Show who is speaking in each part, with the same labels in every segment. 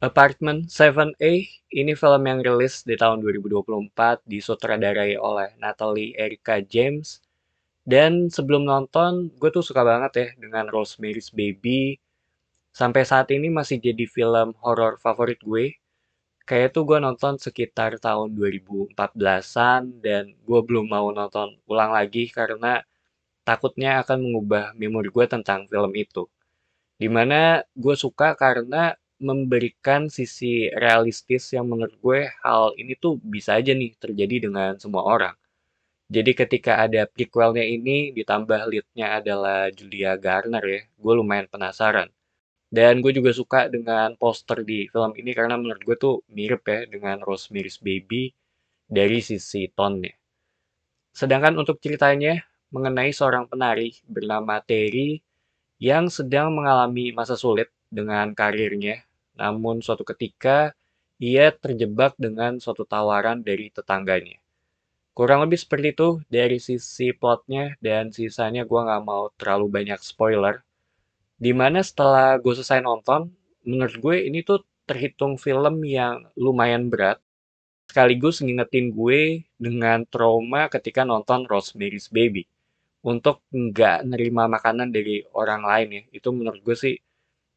Speaker 1: Apartment 7A ini film yang rilis di tahun 2024 disutradarai oleh Natalie Erika James. Dan sebelum nonton, gue tuh suka banget ya dengan Rosemary's Baby. Sampai saat ini masih jadi film horor favorit gue. kayak tuh gue nonton sekitar tahun 2014-an dan gue belum mau nonton ulang lagi karena takutnya akan mengubah memori gue tentang film itu. Dimana gue suka karena memberikan sisi realistis yang menurut gue hal ini tuh bisa aja nih terjadi dengan semua orang. Jadi ketika ada prequelnya ini ditambah leadnya adalah Julia Garner ya, gue lumayan penasaran. Dan gue juga suka dengan poster di film ini karena menurut gue tuh mirip ya dengan Rosemary's Baby dari sisi tone-nya. Sedangkan untuk ceritanya mengenai seorang penari bernama Terry yang sedang mengalami masa sulit dengan karirnya namun suatu ketika, ia terjebak dengan suatu tawaran dari tetangganya. Kurang lebih seperti itu dari sisi plotnya dan sisanya gue nggak mau terlalu banyak spoiler. Dimana setelah gue selesai nonton, menurut gue ini tuh terhitung film yang lumayan berat. Sekaligus ngingetin gue dengan trauma ketika nonton Rosemary's Baby. Untuk nggak nerima makanan dari orang lain ya. Itu menurut gue sih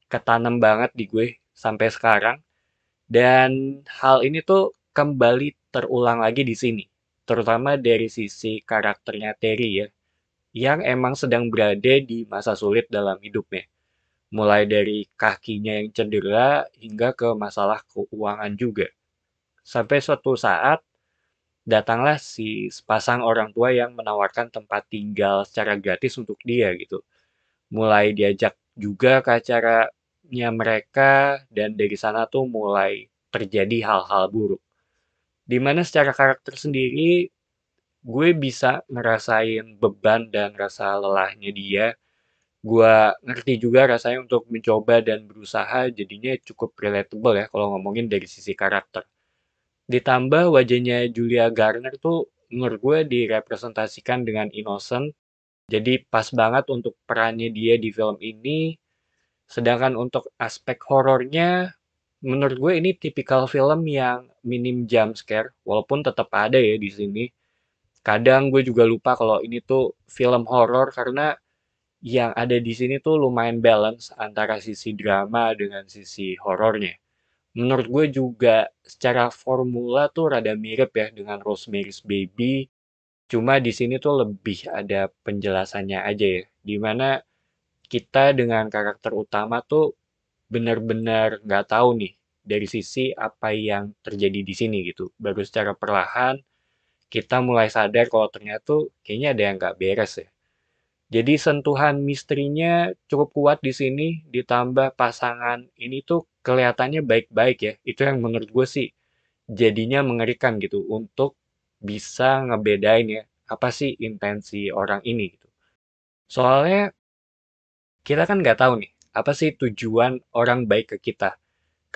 Speaker 1: ketanam banget di gue sampai sekarang. Dan hal ini tuh kembali terulang lagi di sini, terutama dari sisi karakternya Terry ya, yang emang sedang berada di masa sulit dalam hidupnya. Mulai dari kakinya yang cedera hingga ke masalah keuangan juga. Sampai suatu saat, datanglah si sepasang orang tua yang menawarkan tempat tinggal secara gratis untuk dia gitu. Mulai diajak juga ke acara mereka dan dari sana tuh mulai terjadi hal-hal buruk. Dimana secara karakter sendiri gue bisa ngerasain beban dan rasa lelahnya dia. Gue ngerti juga rasanya untuk mencoba dan berusaha jadinya cukup relatable ya kalau ngomongin dari sisi karakter. Ditambah wajahnya Julia Garner tuh menurut gue direpresentasikan dengan innocent. Jadi pas banget untuk perannya dia di film ini Sedangkan untuk aspek horornya, menurut gue ini tipikal film yang minim jump scare, walaupun tetap ada ya di sini. Kadang gue juga lupa kalau ini tuh film horor karena yang ada di sini tuh lumayan balance antara sisi drama dengan sisi horornya. Menurut gue juga secara formula tuh rada mirip ya dengan Rosemary's Baby. Cuma di sini tuh lebih ada penjelasannya aja ya. Dimana kita dengan karakter utama tuh benar-benar nggak tahu nih dari sisi apa yang terjadi di sini gitu. Baru secara perlahan kita mulai sadar kalau ternyata kayaknya ada yang nggak beres ya. Jadi sentuhan misterinya cukup kuat di sini, ditambah pasangan ini tuh kelihatannya baik-baik ya. Itu yang menurut gue sih jadinya mengerikan gitu untuk bisa ngebedain ya apa sih intensi orang ini gitu. Soalnya kita kan nggak tahu nih apa sih tujuan orang baik ke kita.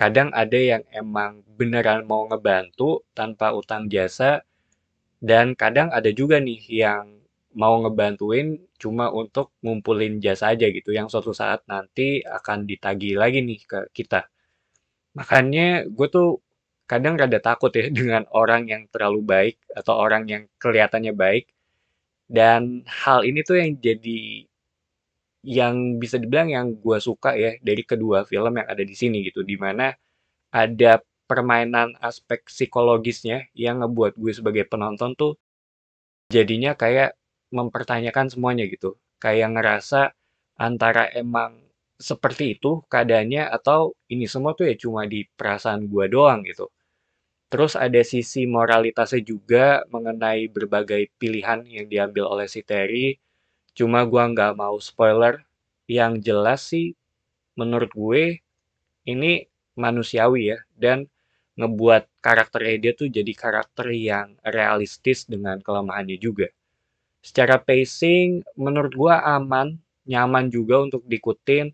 Speaker 1: Kadang ada yang emang beneran mau ngebantu tanpa utang jasa dan kadang ada juga nih yang mau ngebantuin cuma untuk ngumpulin jasa aja gitu yang suatu saat nanti akan ditagi lagi nih ke kita. Makanya gue tuh kadang rada takut ya dengan orang yang terlalu baik atau orang yang kelihatannya baik. Dan hal ini tuh yang jadi yang bisa dibilang yang gue suka ya dari kedua film yang ada di sini gitu dimana ada permainan aspek psikologisnya yang ngebuat gue sebagai penonton tuh jadinya kayak mempertanyakan semuanya gitu kayak ngerasa antara emang seperti itu keadaannya atau ini semua tuh ya cuma di perasaan gue doang gitu terus ada sisi moralitasnya juga mengenai berbagai pilihan yang diambil oleh si Terry Cuma gue nggak mau spoiler. Yang jelas sih menurut gue ini manusiawi ya. Dan ngebuat karakternya dia tuh jadi karakter yang realistis dengan kelemahannya juga. Secara pacing, menurut gue aman, nyaman juga untuk diikutin.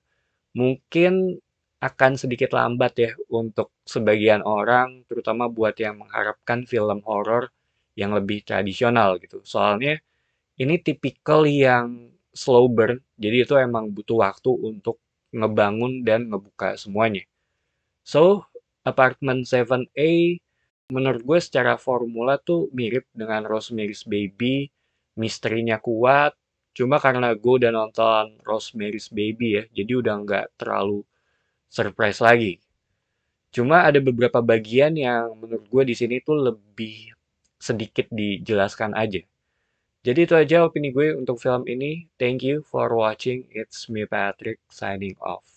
Speaker 1: Mungkin akan sedikit lambat ya untuk sebagian orang, terutama buat yang mengharapkan film horor yang lebih tradisional gitu. Soalnya ini tipikal yang slow burn, jadi itu emang butuh waktu untuk ngebangun dan ngebuka semuanya. So, Apartment 7A menurut gue secara formula tuh mirip dengan Rosemary's Baby, misterinya kuat, cuma karena gue udah nonton Rosemary's Baby ya, jadi udah nggak terlalu surprise lagi. Cuma ada beberapa bagian yang menurut gue di sini tuh lebih sedikit dijelaskan aja. Jadi itu aja opini gue untuk film ini. Thank you for watching. It's me Patrick signing off.